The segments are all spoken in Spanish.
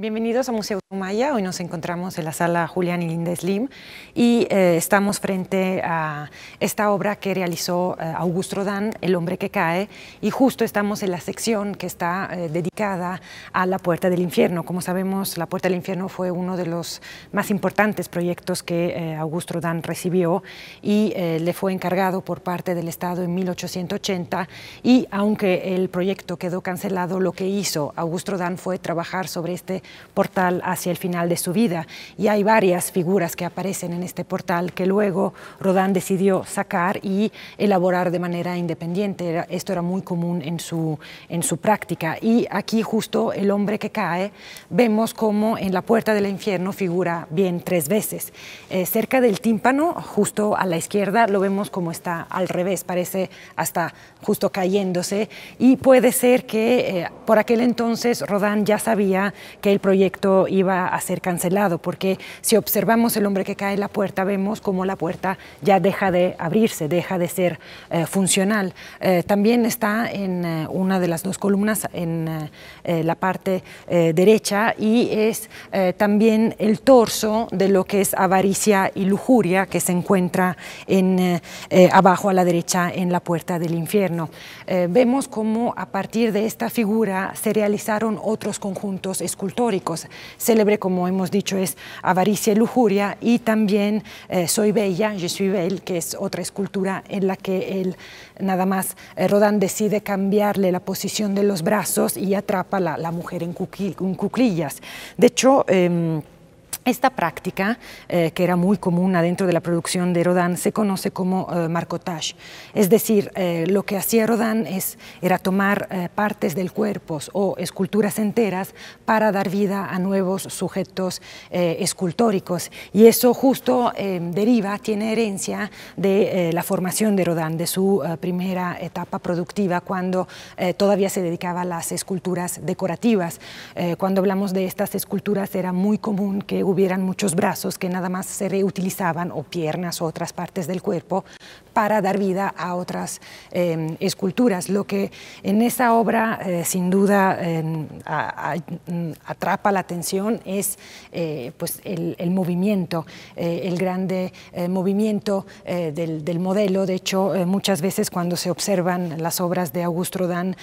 Bienvenidos a Museo Maya. Hoy nos encontramos en la sala Julián y Linda Slim y eh, estamos frente a esta obra que realizó eh, Augusto Dan, El hombre que cae, y justo estamos en la sección que está eh, dedicada a la Puerta del Infierno. Como sabemos, la Puerta del Infierno fue uno de los más importantes proyectos que Augusto Dan recibió y le fue encargado por parte del Estado en 1880 y aunque el proyecto quedó cancelado, lo que hizo Augusto Dan fue trabajar sobre este portal hacia el final de su vida. Y hay varias figuras que aparecen en este portal que luego Rodán decidió sacar y elaborar de manera independiente. Esto era muy común en su, en su práctica. Y aquí justo el hombre que cae, vemos como en la puerta del infierno figura bien tres veces. Eh, cerca del tímpano, justo a la izquierda, lo vemos como está al revés, parece hasta justo cayéndose. Y puede ser que eh, por aquel entonces Rodán ya sabía que el proyecto iba a ser cancelado, porque si observamos el hombre que cae en la puerta, vemos cómo la puerta ya deja de abrirse, deja de ser eh, funcional. Eh, también está en eh, una de las dos columnas, en la parte derecha, y es también el torso de lo que es avaricia y lujuria, que se encuentra en, abajo a la derecha en la puerta del infierno. vemos cómo a partir de esta figura se realizaron otros conjuntos escultores Célebre, como hemos dicho, es Avaricia y Lujuria y también eh, Soy Bella, Je suis belle, que es otra escultura en la que él nada más Rodan eh, Rodán decide cambiarle la posición de los brazos y atrapa a la, mujer en, cuclillas, De hecho, em, esta práctica, eh, que era muy común adentro de la producción de rodán se conoce como eh, marcotage. Es decir, eh, lo que hacía Rodin es, era tomar partes del cuerpo o esculturas enteras para dar vida a nuevos sujetos escultóricos. Y eso justo deriva, tiene herencia de la formación de rodán de su primera etapa productiva, cuando todavía se dedicaba a las esculturas decorativas. cuando hablamos de estas esculturas, era muy común que hubiera muchos brazos que nada más se reutilizaban o piernas o otras partes del cuerpo para dar vida a otras em, esculturas. Lo que en esa obra eh, sin duda em, mm, atrapa la atención es eh, pues el, movimiento, eh, el grande movimiento del, modelo. De hecho, muchas veces cuando se observan las obras de Augusto Dan,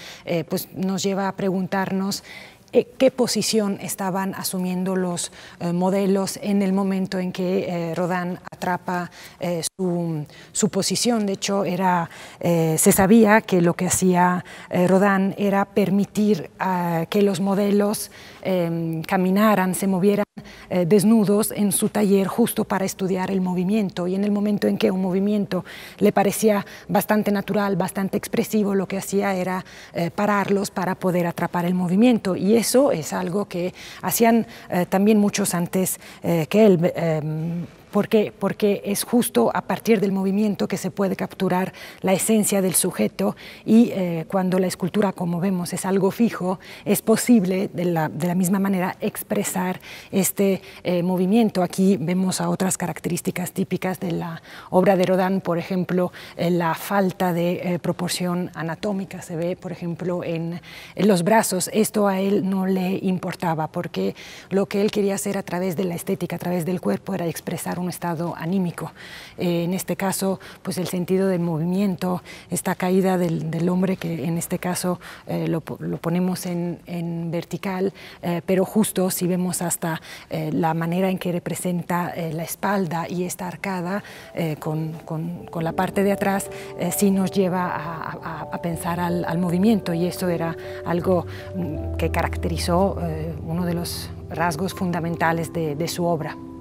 pues nos lleva a preguntarnos eh, qué posición estaban asumiendo los eh, modelos en el momento en que eh, Rodán atrapa eh, su, su, posición. De hecho, era, eh, se sabía que lo que hacía eh, Rodán era permitir que los modelos caminaran, se movieran desnudos en su taller justo para estudiar el movimiento. Y en el momento en que un movimiento le parecía bastante natural, bastante expresivo, lo que hacía era pararlos para poder atrapar el movimiento. Y eso es algo que hacían también muchos antes que él porque, porque es justo a partir del movimiento que se puede capturar la esencia del sujeto y eh, cuando la escultura, como vemos, es algo fijo, es posible de la, misma manera expresar este eh, movimiento. Aquí vemos a otras características típicas de la obra de Rodán, por ejemplo, eh, la falta de proporción anatómica se ve, por ejemplo, en, en los brazos. Esto a él no le importaba porque lo que él quería hacer a través de la estética, a través del cuerpo, era expresar un un estado anímico. Eh, en este caso, pues el sentido del movimiento, esta caída del, hombre, que en este caso eh, lo, ponemos en, vertical, eh, pero justo si vemos hasta la manera en que representa la espalda y esta arcada con, la parte de atrás, sí nos lleva a, pensar al, movimiento y eso era algo mm, que caracterizó uno de los rasgos fundamentales de su obra.